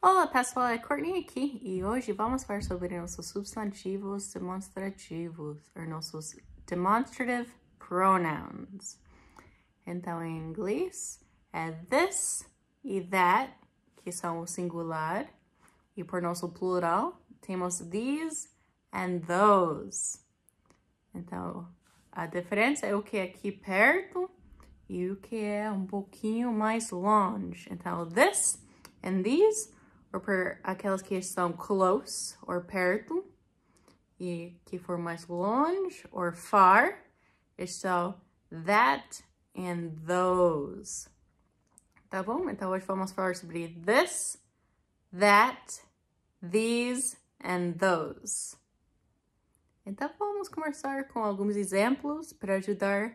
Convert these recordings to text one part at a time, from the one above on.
Olá pessoal, é Courtney aqui e hoje vamos falar sobre nossos substantivos demonstrativos, ou nossos demonstrative pronouns. Então em inglês é this e that, que são o singular, e por nosso plural temos these and those. Então a diferença é o que é aqui perto e o que é um pouquinho mais longe. Então this and these ou para aquelas que estão close, ou perto, e que for mais longe, ou far, estão that and those. Tá bom? Então hoje vamos falar sobre this, that, these and those. Então vamos começar com alguns exemplos para ajudar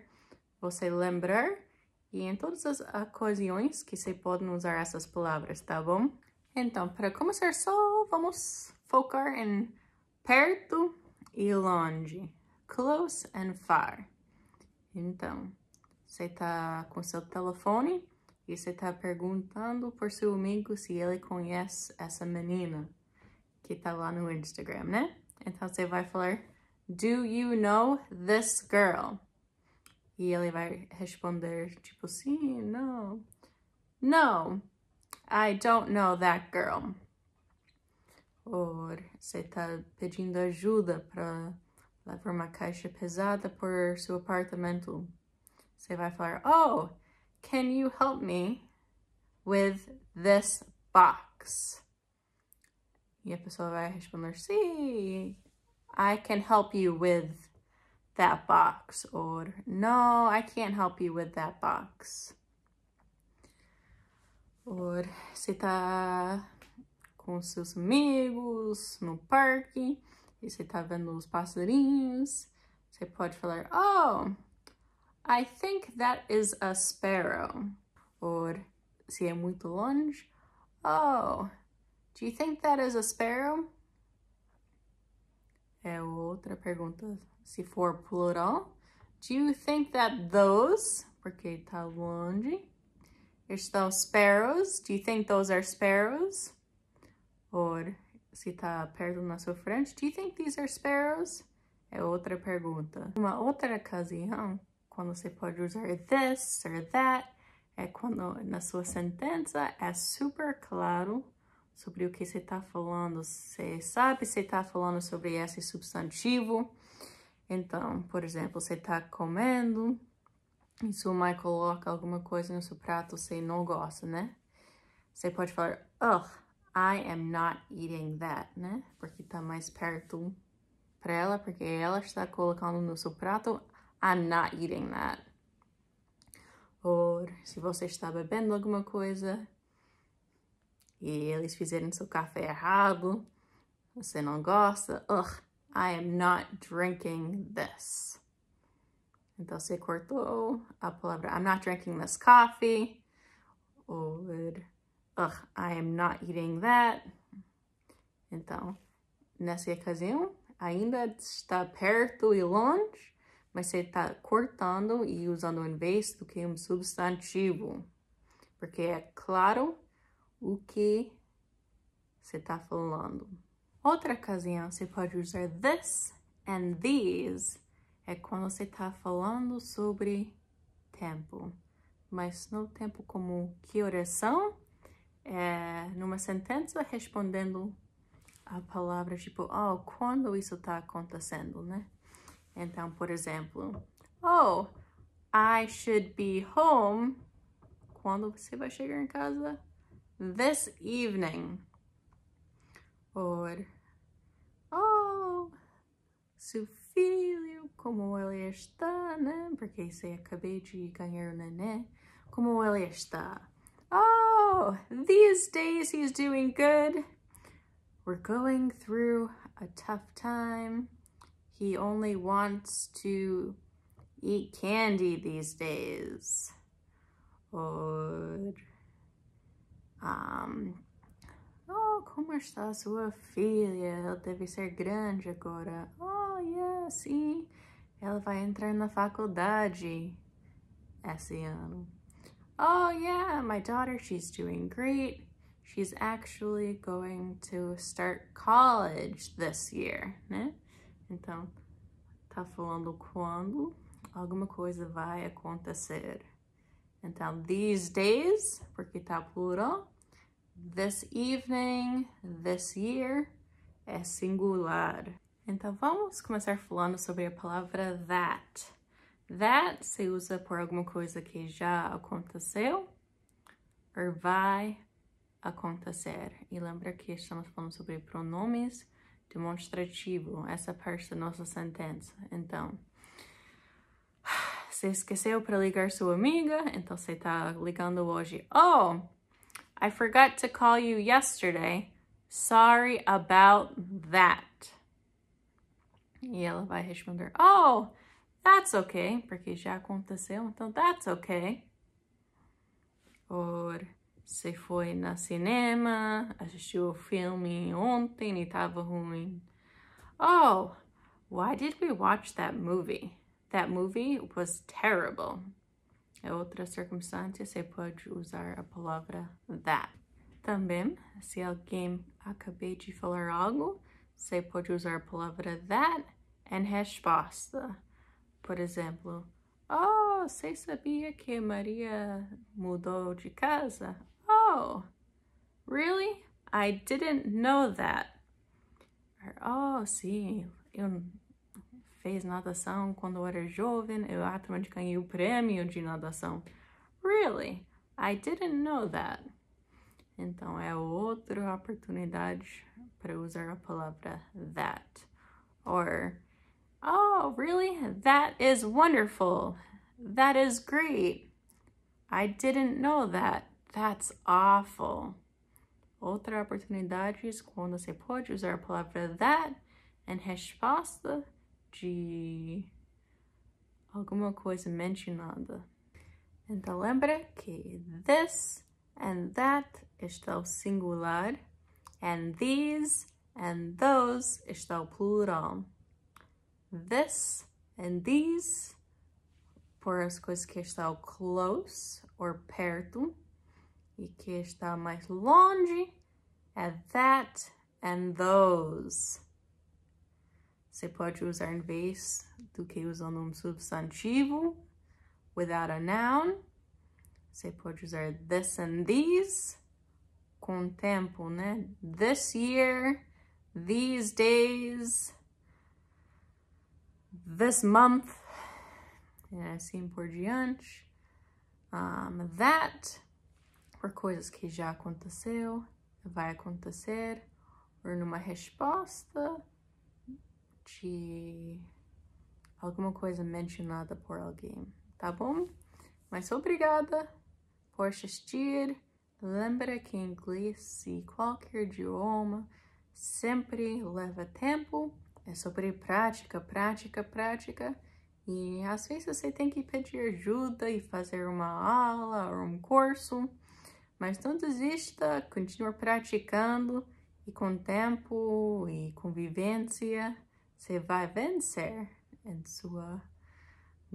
você lembrar e em todas as ocasiões que você pode usar essas palavras, tá bom? Então, para começar só, vamos focar em perto e longe. Close and far. Então, você está com seu telefone e você está perguntando por seu amigo se ele conhece essa menina que está lá no Instagram, né? Então, você vai falar, do you know this girl? E ele vai responder, tipo, sim, não. Não. I don't know that girl. Or você tá pedindo ajuda para levar uma caixa pesada por seu apartamento. Você vai falar, oh, can you help me with this box? E a pessoa vai responder, sim, I can help you with that box. Or no, I can't help you with that box. por você está tá com seus amigos no parque e você tá vendo os passarinhos. Você pode falar, oh, I think that is a sparrow. Or, se é muito longe, oh, do you think that is a sparrow? É outra pergunta. Se for plural, do you think that those, porque tá longe, There's those sparrows. Do you think those are sparrows? Or, se está perto na sua frente, do you think these are sparrows? É outra pergunta. Uma outra ocasião, quando você pode usar this or that, é quando na sua sentença é super claro sobre o que você está falando. Você sabe se está falando sobre esse substantivo. Então, por exemplo, você está comendo, e se o Michael coloca alguma coisa no seu prato, você não gosta, né? Você pode falar, ugh, I am not eating that, né? Porque tá mais perto pra ela, porque ela está colocando no seu prato, I'm not eating that. Ou se você está bebendo alguma coisa e eles fizeram seu café errado, você não gosta, ugh, I am not drinking this. Então se cortou a palavra. I'm not drinking this coffee. Ou ugh, I am not eating that. Então, nessa ocasião, ainda está perto e longe, mas você está cortando e usando em vez do que um substantivo. Porque é claro o que você está falando. Outra ocasião, você pode usar this and these é quando você está falando sobre tempo. Mas no tempo como que oração, é numa sentença respondendo a palavra tipo, oh, quando isso está acontecendo, né? Então, por exemplo, oh, I should be home. Quando você vai chegar em casa? This evening. Or, oh, seu filho como ele está, né? Porque se acabei de ganhar o nenê, como ele está. Oh, these days he's doing good. We're going through a tough time. He only wants to eat candy these days. Or, um, oh, como está sua filha? Ela deve ser grande agora. Oh, yeah, sim, ela vai entrar na faculdade esse ano. Oh yeah, my daughter, she's doing great. She's actually going to start college this year, né? Então, tá falando quando alguma coisa vai acontecer. Então, these days, porque tá plural. This evening, this year, é singular. Então vamos começar falando sobre a palavra that. That se usa por alguma coisa que já aconteceu ou vai acontecer. E lembra que estamos falando sobre pronomes demonstrativo, essa parte da nossa sentença. Então, você esqueceu para ligar sua amiga, então você está ligando hoje. Oh, I forgot to call you yesterday. Sorry about that. E ela vai responder, oh, that's okay, porque já aconteceu, então that's okay. Or, se foi na cinema, assistiu o filme ontem e estava ruim. Oh, why did we watch that movie? That movie was terrible. É outra circunstância, você pode usar a palavra that. Também, se alguém acabei de falar algo, você pode usar a palavra that em resposta. Por exemplo, Oh, você sabia que Maria mudou de casa? Oh, really? I didn't know that. oh, sim, eu fiz natação quando era jovem. Eu atualmente ganhei o prêmio de natação. Really? I didn't know that. Então é outra oportunidade para usar a palavra that. Or, oh, really? That is wonderful. That is great. I didn't know that. That's awful. Outra oportunidade é quando você pode usar a palavra that em resposta de alguma coisa mencionada. Então lembra que this and that está o singular, and these and those está o plural. This and these por as coisas que estão o close or perto e que estão mais longe é that and those. Você pode usar em vez do que usando um substantivo without a noun você pode usar this and these com tempo, né? This year, these days, this month, e assim por diante. Um, that, por coisas que já aconteceu, vai acontecer, ou numa resposta de alguma coisa mencionada por alguém, tá bom? Mas obrigada! Por assistir, lembra que inglês e qualquer idioma sempre leva tempo, é sobre prática, prática, prática. E às vezes você tem que pedir ajuda e fazer uma aula ou um curso, mas não desista, continue praticando e com tempo e convivência você vai vencer em sua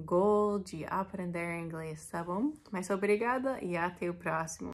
gol de aprender inglês, tá bom? Mas obrigada e até o próximo.